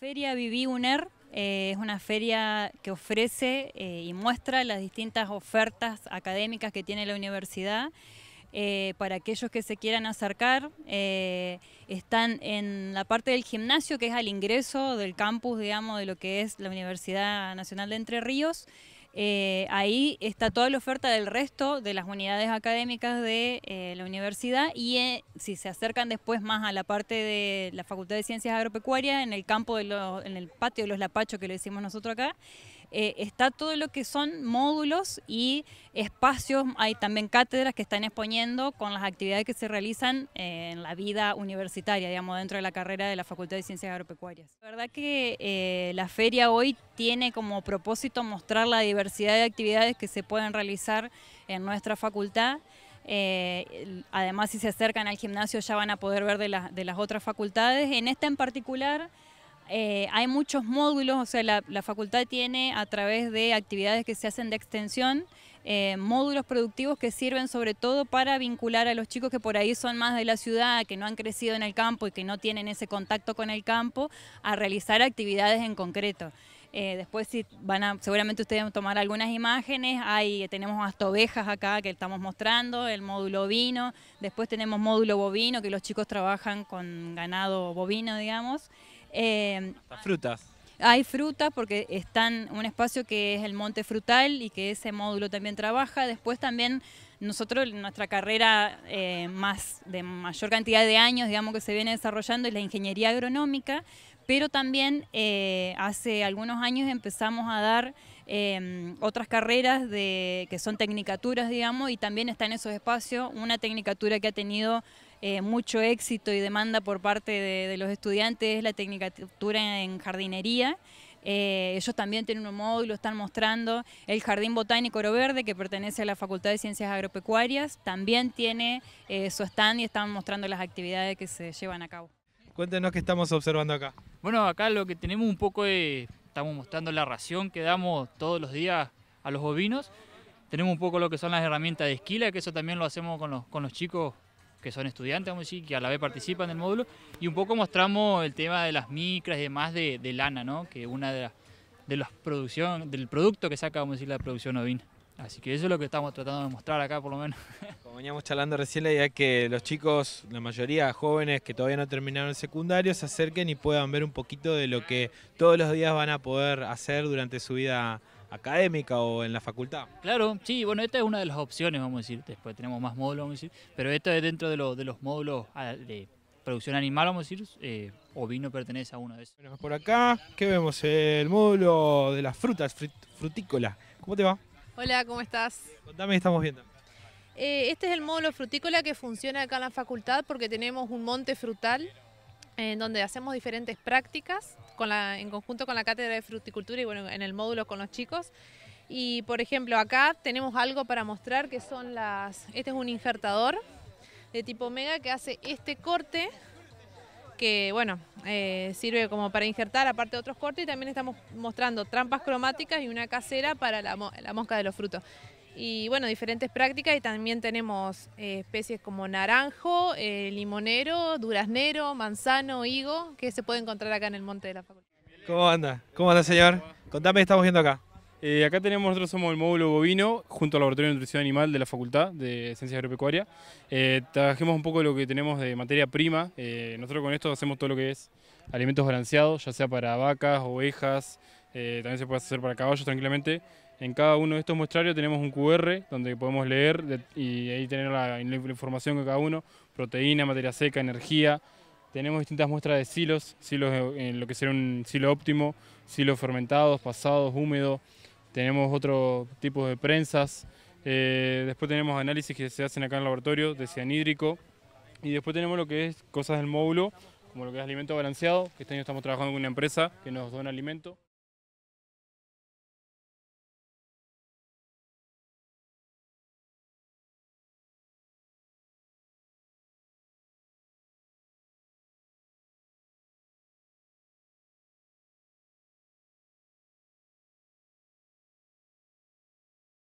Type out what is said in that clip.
Feria Viví UNER eh, es una feria que ofrece eh, y muestra las distintas ofertas académicas que tiene la universidad. Eh, para aquellos que se quieran acercar, están en la parte del gimnasio, que es al ingreso del campus, digamos, de lo que es la Universidad Nacional de Entre Ríos. Eh, ahí está toda la oferta del resto de las unidades académicas de eh, la universidad y eh, si se acercan después más a la parte de la Facultad de Ciencias Agropecuarias, en el campo, en el patio de los Lapachos que lo decimos nosotros acá, eh, está todo lo que son módulos y espacios, hay también cátedras que están exponiendo con las actividades que se realizan en la vida universitaria, digamos, dentro de la carrera de la Facultad de Ciencias Agropecuarias. La verdad que eh, la feria hoy tiene como propósito mostrar la diversidad de actividades que se pueden realizar en nuestra facultad. Eh, además, si se acercan al gimnasio ya van a poder ver de, de las otras facultades. En esta en particular... Eh, hay muchos módulos, o sea, la, facultad tiene a través de actividades que se hacen de extensión, eh, módulos productivos que sirven sobre todo para vincular a los chicos que por ahí son más de la ciudad, que no han crecido en el campo y que no tienen ese contacto con el campo, a realizar actividades en concreto. Eh, después si van a, seguramente ustedes van a tomar algunas imágenes, Hay, tenemos hasta ovejas acá que estamos mostrando, el módulo vino, después tenemos módulo bovino que los chicos trabajan con ganado bovino, digamos. Em, frutas. Hay frutas porque están un espacio que es el monte frutal y que ese módulo también trabaja. Después también nosotros, nuestra carrera eh, más de mayor cantidad de años, digamos, que se viene desarrollando es la ingeniería agronómica, pero también eh, hace algunos años empezamos a dar em, otras carreras de, que son tecnicaturas, digamos, y también está en esos espacios una tecnicatura que ha tenido eh, mucho éxito y demanda por parte de, los estudiantes es la tecnicatura en jardinería. Eh, ellos también tienen un módulo, están mostrando el Jardín Botánico Oro Verde, que pertenece a la Facultad de Ciencias Agropecuarias, también tiene eh, su stand y están mostrando las actividades que se llevan a cabo. Cuéntenos qué estamos observando acá. Bueno, acá lo que tenemos un poco es, estamos mostrando la ración que damos todos los días a los bovinos. Tenemos un poco lo que son las herramientas de esquila, que eso también lo hacemos los, con los chicos que son estudiantes, vamos a decir, que a la vez participan del módulo, y un poco mostramos el tema de las micras y demás de, lana, ¿no? que una de las de las producción, del producto que saca, vamos a decir, la producción ovina. Así que eso es lo que estamos tratando de mostrar acá, por lo menos. Como veníamos charlando recién, la idea es que los chicos, la mayoría jóvenes que todavía no terminaron el secundario, se acerquen y puedan ver un poquito de lo que todos los días van a poder hacer durante su vida académica o en la facultad. Claro, sí, bueno, esta es una de las opciones, vamos a decir, después tenemos más módulos, vamos a decir, pero esto es dentro de, de los módulos ah, de producción animal, vamos a decir, eh, o ovino pertenece a uno de esos. por acá, ¿qué vemos? El módulo de las frutas, frutícola. ¿Cómo te va? Hola, ¿cómo estás? Contame estamos viendo. Eh, este es el módulo frutícola que funciona acá en la facultad porque tenemos un monte frutal en donde hacemos diferentes prácticas en conjunto con la Cátedra de Fruticultura y bueno, en el módulo con los chicos. Y por ejemplo, acá tenemos algo para mostrar que son las... Este es un injertador de tipo mega que hace este corte que bueno, eh, sirve como para injertar aparte de otros cortes y también estamos mostrando trampas cromáticas y una casera para la mosca de los frutos y bueno, diferentes prácticas y también tenemos eh, especies como naranjo, eh, limonero, duraznero, manzano, higo, que se puede encontrar acá en el monte de la facultad. ¿Cómo anda? ¿Cómo anda señor? Contame qué estamos viendo acá. Eh, acá tenemos, nosotros somos el módulo bovino, junto al Laboratorio de Nutrición Animal de la Facultad de Ciencias Agropecuarias. trabajemos un poco lo que tenemos de materia prima. nosotros con esto hacemos todo lo que es alimentos balanceados, ya sea para vacas, ovejas, también se puede hacer para caballos tranquilamente. En cada uno de estos muestrarios tenemos un QR donde podemos leer y ahí tener la, información de cada uno, proteína, materia seca, energía. Tenemos distintas muestras de silos, silos eh, en lo que sería un silo óptimo, silos fermentados, pasados, húmedos. Tenemos otro tipo de prensas. Eh, después tenemos análisis que se hacen acá en el laboratorio de cianhídrico. Y después tenemos lo que es cosas del módulo, como lo que es alimento balanceado, que este año estamos trabajando con una empresa que nos dona alimento.